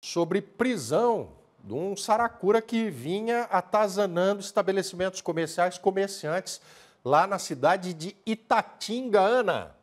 sobre prisão de um saracura que vinha atazanando estabelecimentos comerciais, comerciantes, lá na cidade de Itatinga, Ana.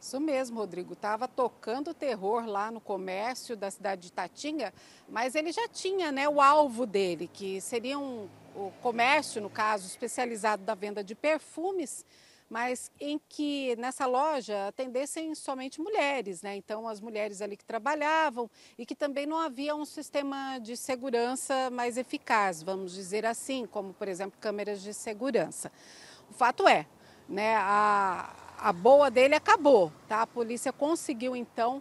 Isso mesmo, Rodrigo. Estava tocando terror lá no comércio da cidade de Itatinga, mas ele já tinha né, o alvo dele, que seria um, o comércio, no caso, especializado da venda de perfumes mas em que nessa loja atendessem somente mulheres, né? Então as mulheres ali que trabalhavam e que também não havia um sistema de segurança mais eficaz, vamos dizer assim, como por exemplo câmeras de segurança. O fato é, né, a, a boa dele acabou, tá? A polícia conseguiu então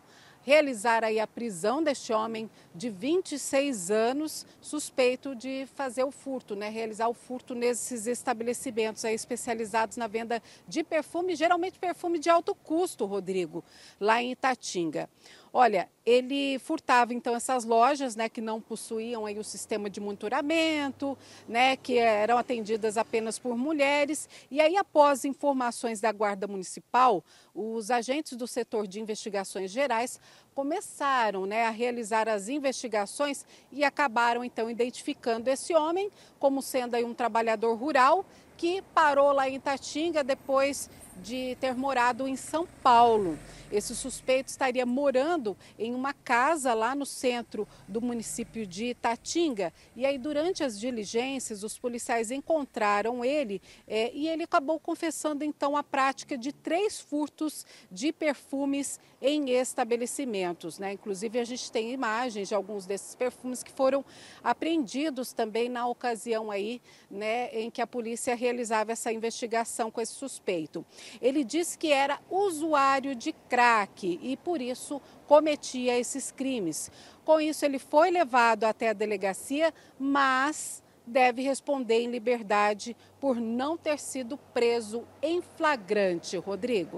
realizar aí a prisão deste homem de 26 anos, suspeito de fazer o furto, né, realizar o furto nesses estabelecimentos aí especializados na venda de perfume, geralmente perfume de alto custo, Rodrigo, lá em Itatinga. Olha, ele furtava então essas lojas, né, que não possuíam aí o sistema de monitoramento, né, que eram atendidas apenas por mulheres. E aí, após informações da Guarda Municipal, os agentes do setor de investigações gerais começaram, né, a realizar as investigações e acabaram então identificando esse homem como sendo aí um trabalhador rural que parou lá em Tatinga depois de ter morado em São Paulo. Esse suspeito estaria morando em uma casa lá no centro do município de Itatinga. E aí, durante as diligências, os policiais encontraram ele é, e ele acabou confessando então a prática de três furtos de perfumes em estabelecimentos. Né? Inclusive, a gente tem imagens de alguns desses perfumes que foram apreendidos também na ocasião aí, né, em que a polícia realizava essa investigação com esse suspeito. Ele disse que era usuário de crack e, por isso, cometia esses crimes. Com isso, ele foi levado até a delegacia, mas deve responder em liberdade por não ter sido preso em flagrante, Rodrigo.